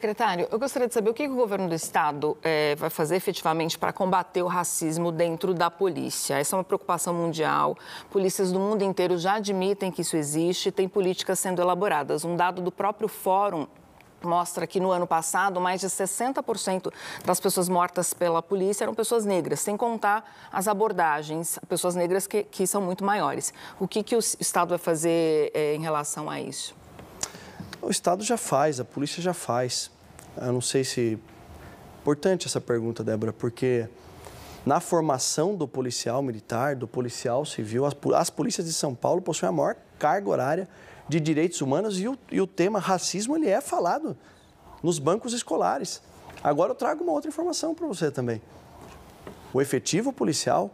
Secretário, eu gostaria de saber o que o governo do estado eh, vai fazer efetivamente para combater o racismo dentro da polícia. Essa é uma preocupação mundial. Polícias do mundo inteiro já admitem que isso existe, tem políticas sendo elaboradas. Um dado do próprio Fórum mostra que no ano passado mais de 60% das pessoas mortas pela polícia eram pessoas negras, sem contar as abordagens, pessoas negras que, que são muito maiores. O que, que o Estado vai fazer eh, em relação a isso? O Estado já faz, a polícia já faz. Eu não sei se. É importante essa pergunta, Débora, porque na formação do policial militar, do policial civil, as, as polícias de São Paulo possuem a maior carga horária de direitos humanos e o, e o tema racismo ele é falado nos bancos escolares. Agora eu trago uma outra informação para você também. O efetivo policial,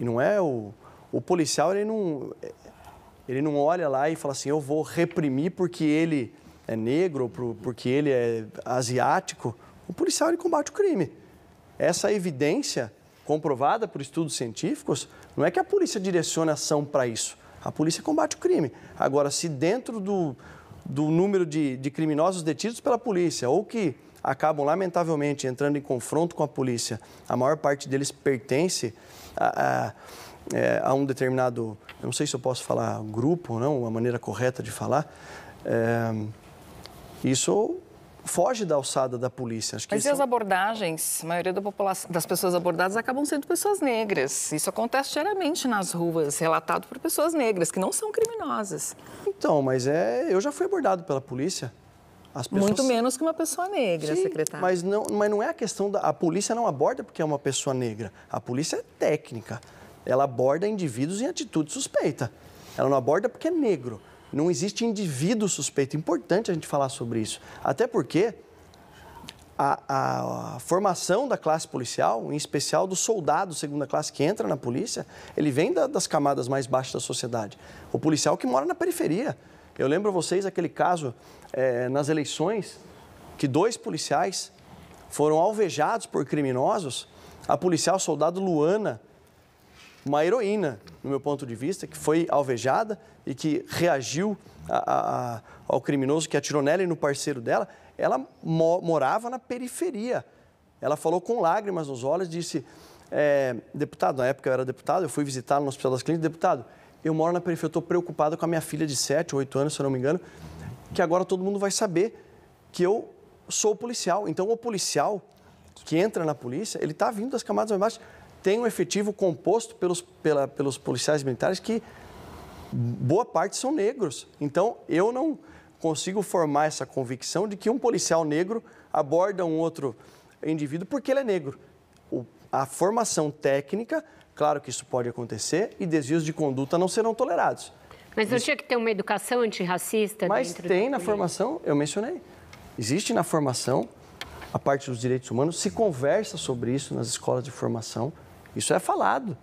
e não é o, o policial, ele não, ele não olha lá e fala assim, eu vou reprimir porque ele é negro, porque ele é asiático. O policial ele combate o crime. Essa evidência comprovada por estudos científicos, não é que a polícia direcione a ação para isso. A polícia combate o crime. Agora, se dentro do, do número de, de criminosos detidos pela polícia ou que acabam, lamentavelmente, entrando em confronto com a polícia, a maior parte deles pertence a, a é, a um determinado, eu não sei se eu posso falar grupo ou não, uma maneira correta de falar, é, isso foge da alçada da polícia. Acho que Mas isso... e é as abordagens? A maioria da população, das pessoas abordadas acabam sendo pessoas negras. Isso acontece geralmente nas ruas, relatado por pessoas negras, que não são criminosas. Então, mas é, eu já fui abordado pela polícia. Pessoas... Muito menos que uma pessoa negra, Sim, secretário. Mas não, mas não é a questão da. A polícia não aborda porque é uma pessoa negra. A polícia é técnica ela aborda indivíduos em atitude suspeita. Ela não aborda porque é negro. Não existe indivíduo suspeito. Importante a gente falar sobre isso. Até porque a, a, a, formação da classe policial, em especial do soldado segunda classe que entra na polícia, ele vem da, das camadas mais baixas da sociedade. O policial que mora na periferia. Eu lembro a vocês aquele caso é, nas eleições que dois policiais foram alvejados por criminosos. A policial soldado Luana uma heroína, no meu ponto de vista, que foi alvejada e que reagiu a, a, ao criminoso que atirou nela e no parceiro dela, ela mo morava na periferia. Ela falou com lágrimas nos olhos, disse, é, deputado, na época eu era deputado, eu fui visitá-lo no Hospital das Clínicas, deputado, eu moro na periferia, eu estou preocupado com a minha filha de 7 8 anos, se eu não me engano, que agora todo mundo vai saber que eu sou policial. Então, o policial que entra na polícia, ele está vindo das camadas mais baixas tem um efetivo composto pelos, pela, pelos policiais militares que boa parte são negros. Então, eu não consigo formar essa convicção de que um policial negro aborda um outro indivíduo porque ele é negro. O, a formação técnica, claro que isso pode acontecer, e desvios de conduta não serão tolerados. Mas não tinha que ter uma educação antirracista Mas tem na formação, eu mencionei. Existe na formação a parte dos direitos humanos, se conversa sobre isso nas escolas de formação, isso é falado.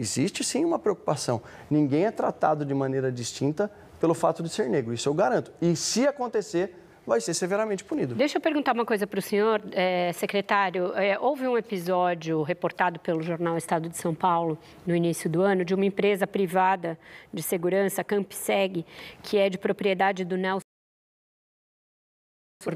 Existe sim uma preocupação. Ninguém é tratado de maneira distinta pelo fato de ser negro, isso eu garanto. E se acontecer, vai ser severamente punido. Deixa eu perguntar uma coisa para o senhor, é, secretário. É, houve um episódio reportado pelo jornal Estado de São Paulo no início do ano de uma empresa privada de segurança, CampSeg, que é de propriedade do Nelson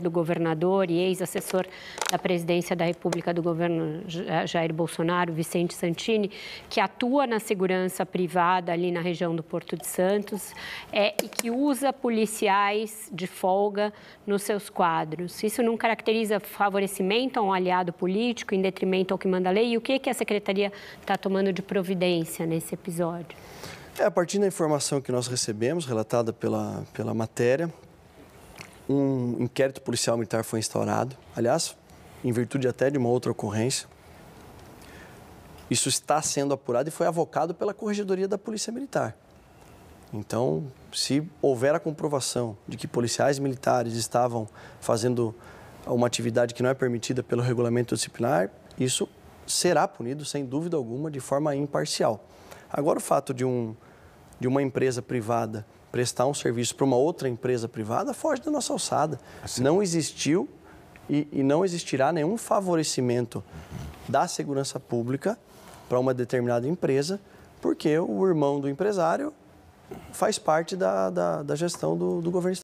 do governador e ex-assessor da presidência da República do governo Jair Bolsonaro, Vicente Santini, que atua na segurança privada ali na região do Porto de Santos é, e que usa policiais de folga nos seus quadros. Isso não caracteriza favorecimento a um aliado político em detrimento ao que manda a lei? E o que, que a secretaria está tomando de providência nesse episódio? É, a partir da informação que nós recebemos, relatada pela, pela matéria, um inquérito policial militar foi instaurado, aliás, em virtude até de uma outra ocorrência. Isso está sendo apurado e foi avocado pela Corregedoria da Polícia Militar. Então, se houver a comprovação de que policiais militares estavam fazendo uma atividade que não é permitida pelo regulamento disciplinar, isso será punido, sem dúvida alguma, de forma imparcial. Agora, o fato de um de uma empresa privada prestar um serviço para uma outra empresa privada foge da nossa alçada. Assim. Não existiu e, e, não existirá nenhum favorecimento da segurança pública para uma determinada empresa, porque o irmão do empresário faz parte da, da, da gestão do, do governo